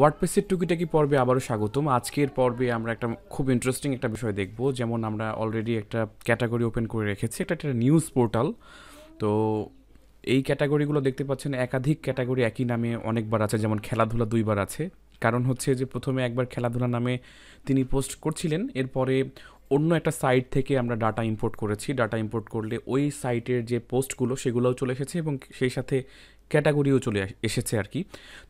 ওয়ার্ডপ্রেসের টুকিটাকি পর্বে আবারও স্বাগতম আজকের পর্বে আমরা একটা খুব ইন্টারেস্টিং একটা বিষয় দেখব যেমন আমরা অলরেডি একটা ক্যাটাগরি ওপেন করে রেখেছি একটা একটা নিউজ পোর্টাল তো এই ক্যাটাগরিগুলো দেখতে পাচ্ছেন একাধিক ক্যাটাগরি একই নামে অনেকবার আছে যেমন খেলাধুলা দুইবার আছে কারণ হচ্ছে যে প্রথমে একবার খেলাধুলা নামে তিনি পোস্ট করছিলেন এরপরে অন্য একটা সাইট থেকে আমরা ডাটা ইম্পোর্ট করেছি ডাটা ইম্পোর্ট করলে ওই সাইটের যে পোস্টগুলো সেগুলোও চলে এসেছে এবং সেই সাথে ক্যাটাগরিও চলে এসেছে আর কি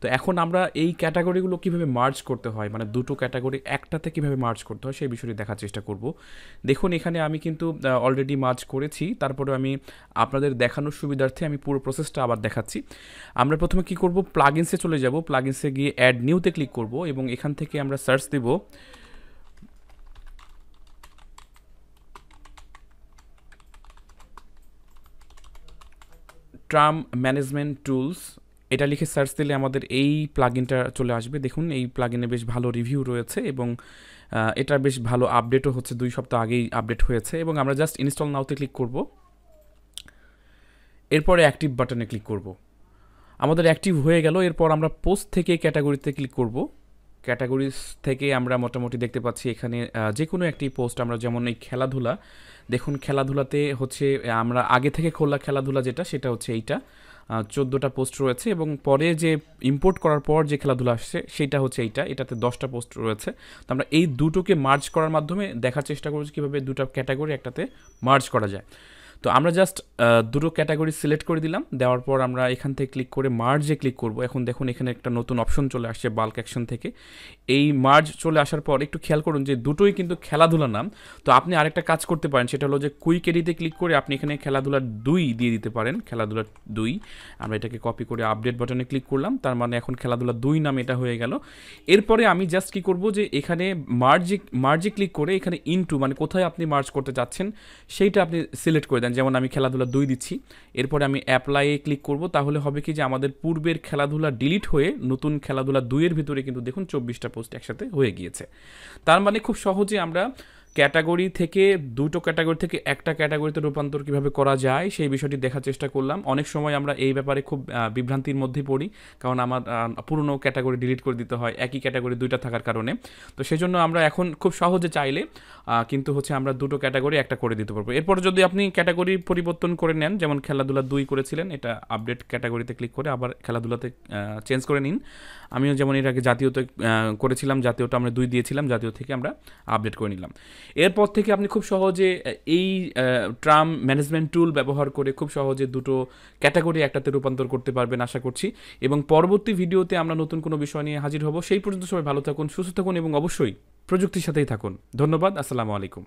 তো এখন আমরা এই ক্যাটাগরিগুলো কিভাবে মার্জ করতে হয় মানে দুটো ক্যাটাগরি একটাতে কিভাবে মার্জ করতে হয় সেই বিষয়টি দেখার চেষ্টা করব দেখুন এখানে আমি কিন্তু অলরেডি মার্জ করেছি তারপরে আমি আপনাদের দেখানোর সুবিধার্থে আমি পুরো প্রসেসটা আবার দেখাচ্ছি আমরা প্রথমে কি করব প্লাগিনসে চলে যাব প্লাগিনসে গিয়ে অ্যাড নিউতে ক্লিক করব এবং এখান থেকে আমরা সার্চ দেবো ট্রাম ম্যানেজমেন্ট টুলস এটা লিখে সার্চ দিলে আমাদের এই প্লাগিনটা চলে আসবে দেখুন এই প্লাগিনে বেশ ভালো রিভিউ রয়েছে এবং এটা বেশ ভালো আপডেটও হচ্ছে দুই সপ্তাহ আগেই আপডেট হয়েছে এবং আমরা জাস্ট ইনস্টল নাওতে ক্লিক করব এরপরে অ্যাক্টিভ বাটনে ক্লিক করব আমাদের অ্যাক্টিভ হয়ে গেল এরপর আমরা পোস্ট থেকে ক্যাটাগরিতে ক্লিক করব ক্যাটাগরিজ থেকে আমরা মোটামুটি দেখতে পাচ্ছি এখানে যে কোনো একটি পোস্ট আমরা যেমন এই খেলাধুলা দেখুন খেলাধুলাতে হচ্ছে আমরা আগে থেকে খোলা খেলাধুলা যেটা সেটা হচ্ছে এইটা চোদ্দোটা পোস্ট রয়েছে এবং পরে যে ইম্পোর্ট করার পর যে খেলাধুলা আসছে সেটা হচ্ছে এইটা এটাতে দশটা পোস্ট রয়েছে তো আমরা এই দুটোকে মার্জ করার মাধ্যমে দেখার চেষ্টা করছি কীভাবে দুটো ক্যাটাগরি একটাতে মার্জ করা যায় তো আমরা জাস্ট দুটো ক্যাটাগরি সিলেক্ট করে দিলাম দেওয়ার পর আমরা এখান থেকে ক্লিক করে মার্জে ক্লিক করব এখন দেখুন এখানে একটা নতুন অপশন চলে আসছে বাল্ক অ্যাকশন থেকে এই মার্জ চলে আসার পর একটু খেয়াল করুন যে দুটোই কিন্তু খেলাধুলা নাম তো আপনি আরেকটা কাজ করতে পারেন সেটা হলো যে কুইক এডিতে ক্লিক করে আপনি এখানে খেলাধুলার দুই দিয়ে দিতে পারেন খেলাধুলার দুই আমরা এটাকে কপি করে আপডেট বাটনে ক্লিক করলাম তার মানে এখন খেলাধুলা দুই নাম এটা হয়ে গেল এরপরে আমি জাস্ট কি করব যে এখানে মার্জে মার্জে ক্লিক করে এখানে ইনটু মানে কোথায় আপনি মার্জ করতে চাচ্ছেন সেইটা আপনি সিলেক্ট করে দেন যেমন আমি খেলাধুলা দুই দিচ্ছি এরপরে আমি অ্যাপ্লাইয়ে ক্লিক করব তাহলে হবে কি যে আমাদের পূর্বের খেলাধুলা ডিলিট হয়ে নতুন খেলাধুলা দুইয়ের ভিতরে কিন্তু দেখুন চব্বিশটা পোস্ট একসাথে হয়ে গিয়েছে তার মানে খুব সহজে আমরা ক্যাটাগরি থেকে দুটো ক্যাটাগরি থেকে একটা ক্যাটাগরিতে রূপান্তর কিভাবে করা যায় সেই বিষয়টি দেখার চেষ্টা করলাম অনেক সময় আমরা এই ব্যাপারে খুব বিভ্রান্তির মধ্যে পড়ি কারণ আমার পুরনো ক্যাটাগরি ডিলিট করে দিতে হয় একই ক্যাটাগরি দুইটা থাকার কারণে তো সেই জন্য আমরা এখন খুব সহজে চাইলে কিন্তু হচ্ছে আমরা দুটো ক্যাটাগরি একটা করে দিতে পারবো এরপর যদি আপনি ক্যাটাগরি পরিবর্তন করে নেন যেমন খেলাধুলা দুই করেছিলেন এটা আপডেট ক্যাটাগরিতে ক্লিক করে আবার খেলাধুলাতে চেঞ্জ করে নিন আমিও যেমন এর আগে জাতীয়তে করেছিলাম জাতীয়টা আমরা দুই দিয়েছিলাম জাতীয় থেকে আমরা আপডেট করে নিলাম এরপর থেকে আপনি খুব সহজে এই ট্রাম ম্যানেজমেন্ট টুল ব্যবহার করে খুব সহজে দুটো ক্যাটাগরি একটাতে রূপান্তর করতে পারবেন আশা করছি এবং পরবর্তী ভিডিওতে আমরা নতুন কোনো বিষয় নিয়ে হাজির হব সেই পর্যন্ত সবাই ভালো থাকুন সুস্থ থাকুন এবং অবশ্যই প্রযুক্তির সাথেই থাকুন ধন্যবাদ আসসালামু আলাইকুম